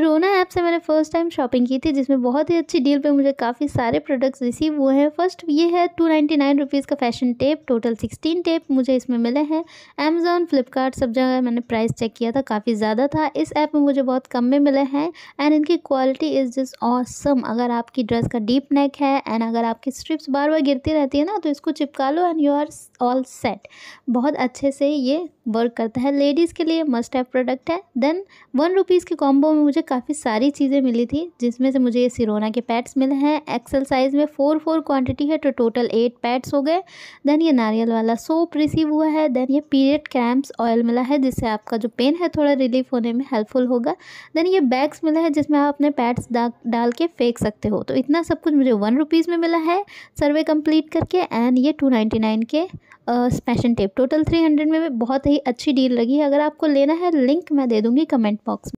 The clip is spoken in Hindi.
रोना ऐप से मैंने फ़र्स्ट टाइम शॉपिंग की थी जिसमें बहुत ही अच्छी डील पे मुझे काफ़ी सारे प्रोडक्ट्स रिसीव हुए हैं फर्स्ट ये है टू नाइन्टी नाइन रुपीज़ का fashion tape total sixteen tape मुझे इसमें मिले हैं अमेज़ोन फ्लिपकार्ट सब जगह मैंने प्राइस चेक किया था काफ़ी ज़्यादा था इस ऐप में मुझे बहुत कम में मिले हैं एंड इनकी क्वालिटी इज़ जस्ट ऑसम अगर आपकी ड्रेस का डीप नेक है एंड अगर आपकी स्ट्रिप्स बार बार गिरती रहती है ना तो इसको चिपका लो and you are all set बहुत अच्छे से ये वर्क करता है लेडीज़ के लिए मस्ट हैव प्रोडक्ट है देन वन रुपीज़ के कॉम्बो में मुझे काफ़ी सारी चीज़ें मिली थी जिसमें से मुझे ये सिरोना के पैड्स मिले हैं एक्सल साइज़ में फ़ोर फोर क्वांटिटी है तो टोटल एट पैड्स हो गए देन ये नारियल वाला सोप रिसीव हुआ है देन ये पीरियड क्रैम्प्स ऑयल मिला है जिससे आपका जो पेन है थोड़ा रिलीफ होने में हेल्पफुल होगा देन ये बैग्स मिला है जिसमें आप अपने पैड्स डाल के फेंक सकते हो तो इतना सब कुछ मुझे वन रुपीज़ में मिला है सर्वे कम्प्लीट करके एंड ये टू नाइन्टी नाइन के स्पेशन टेप टोटल थ्री हंड्रेड में बहुत ही ही अच्छी डील लगी अगर आपको लेना है लिंक मैं दे दूंगी कमेंट बॉक्स में